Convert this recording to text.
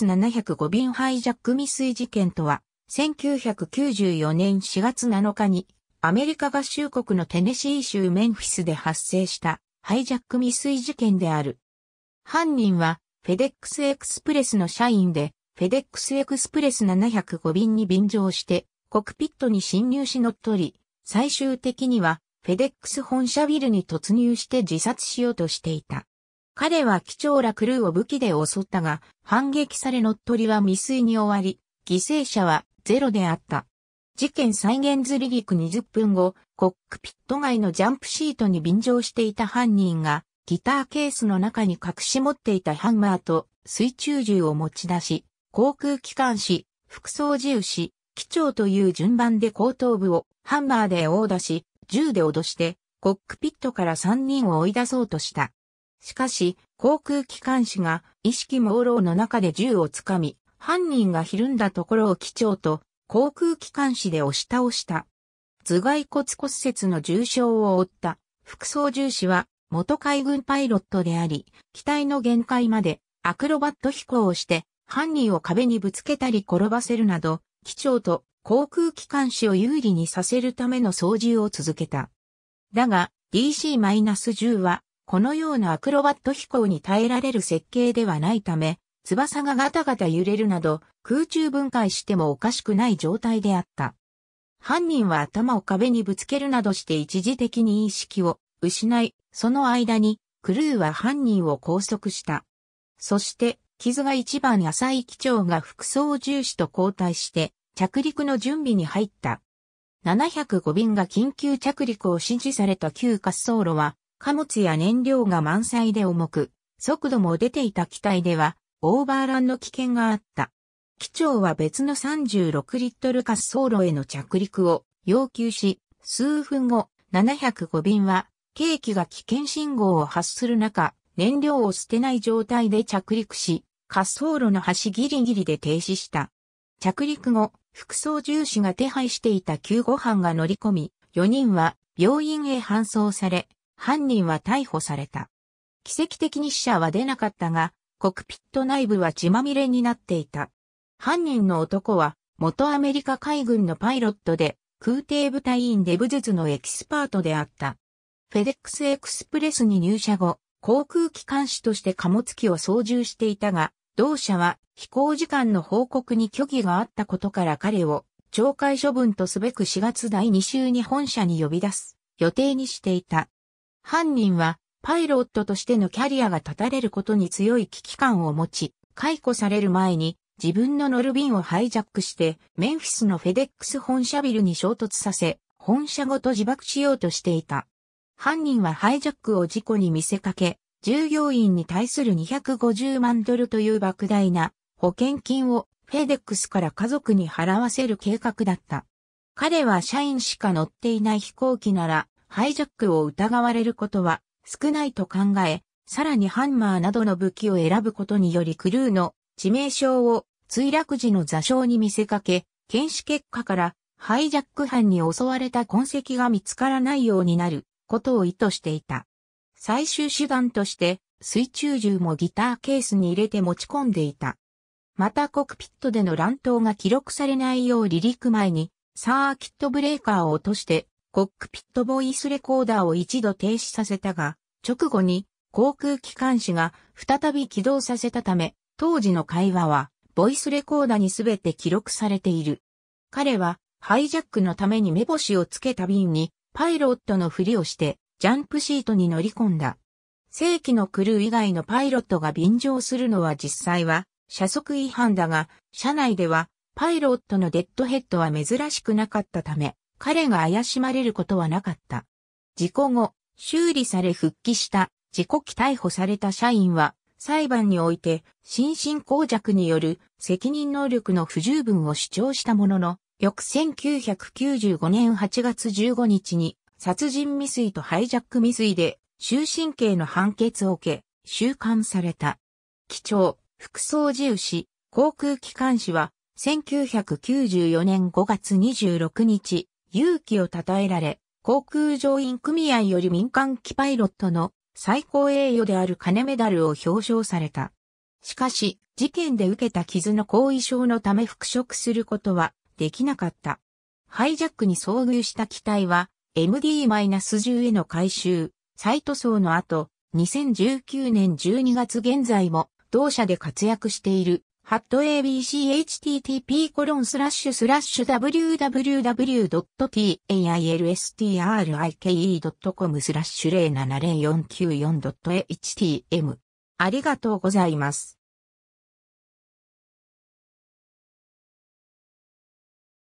705便ハイジャック未遂事件とは、1994年4月7日に、アメリカ合衆国のテネシー州メンフィスで発生したハイジャック未遂事件である。犯人は、フェデックスエクスプレスの社員で、フェデックスエクスプレス705便に便乗して、コクピットに侵入し乗っ取り、最終的には、フェデックス本社ビルに突入して自殺しようとしていた。彼は貴重らクルーを武器で襲ったが、反撃され乗っ取りは未遂に終わり、犠牲者はゼロであった。事件再現ずり陸20分後、コックピット外のジャンプシートに便乗していた犯人が、ギターケースの中に隠し持っていたハンマーと水中銃を持ち出し、航空機関士、副操縦士、機長という順番で後頭部をハンマーで殴打し、銃で脅して、コックピットから3人を追い出そうとした。しかし、航空機関士が意識朦朧の中で銃をつかみ、犯人がひるんだところを機長と航空機関士で押し倒した。頭蓋骨骨折の重傷を負った副操縦士は元海軍パイロットであり、機体の限界までアクロバット飛行をして犯人を壁にぶつけたり転ばせるなど、機長と航空機関士を有利にさせるための操縦を続けた。だが、DC-10 はこのようなアクロバット飛行に耐えられる設計ではないため、翼がガタガタ揺れるなど空中分解してもおかしくない状態であった。犯人は頭を壁にぶつけるなどして一時的に意識を失い、その間にクルーは犯人を拘束した。そして、傷が一番浅い機長が服装重視と交代して着陸の準備に入った。705便が緊急着陸を指示された旧滑走路は貨物や燃料が満載で重く、速度も出ていた機体では、オーバーランの危険があった。機長は別の36リットル滑走路への着陸を要求し、数分後、705便は、ケーキが危険信号を発する中、燃料を捨てない状態で着陸し、滑走路の端ギリギリで停止した。着陸後、副操縦士が手配していた救護班が乗り込み、4人は病院へ搬送され、犯人は逮捕された。奇跡的に死者は出なかったが、コクピット内部は血まみれになっていた。犯人の男は、元アメリカ海軍のパイロットで、空挺部隊員で武術のエキスパートであった。フェデックスエクスプレスに入社後、航空機関士として貨物機を操縦していたが、同社は飛行時間の報告に虚偽があったことから彼を懲戒処分とすべく4月第2週に本社に呼び出す予定にしていた。犯人はパイロットとしてのキャリアが断たれることに強い危機感を持ち、解雇される前に自分の乗る便をハイジャックしてメンフィスのフェデックス本社ビルに衝突させ、本社ごと自爆しようとしていた。犯人はハイジャックを事故に見せかけ、従業員に対する250万ドルという莫大な保険金をフェデックスから家族に払わせる計画だった。彼は社員しか乗っていない飛行機ならハイジャックを疑われることは少ないと考え、さらにハンマーなどの武器を選ぶことによりクルーの致命傷を墜落時の座礁に見せかけ、検視結果からハイジャック犯に襲われた痕跡が見つからないようになることを意図していた。最終手段として水中銃もギターケースに入れて持ち込んでいた。またコクピットでの乱闘が記録されないよう離陸前にサーキットブレーカーを落としてコックピットボイスレコーダーを一度停止させたが、直後に航空機関士が再び起動させたため、当時の会話はボイスレコーダーにすべて記録されている。彼はハイジャックのために目星をつけた便にパイロットのふりをしてジャンプシートに乗り込んだ。正規のクルー以外のパイロットが便乗するのは実際は車速違反だが、車内ではパイロットのデッドヘッドは珍しくなかったため、彼が怪しまれることはなかった。事故後、修理され復帰した事故期逮捕された社員は、裁判において、心神耗弱による責任能力の不十分を主張したものの、翌1995年8月15日に、殺人未遂とハイジャック未遂で、終身刑の判決を受け、収監された。機長、副操縦士、航空機関士は、1994年5月26日、勇気を称えられ、航空乗員組合より民間機パイロットの最高栄誉である金メダルを表彰された。しかし、事件で受けた傷の後遺症のため復職することはできなかった。ハイジャックに遭遇した機体は MD-10 への回収、再塗装の後、2019年12月現在も同社で活躍しているハット ABCHTTP コロンスラッシュスラッシュ www.tailstrike.com スラッシュ 07094.html ありがとうございます。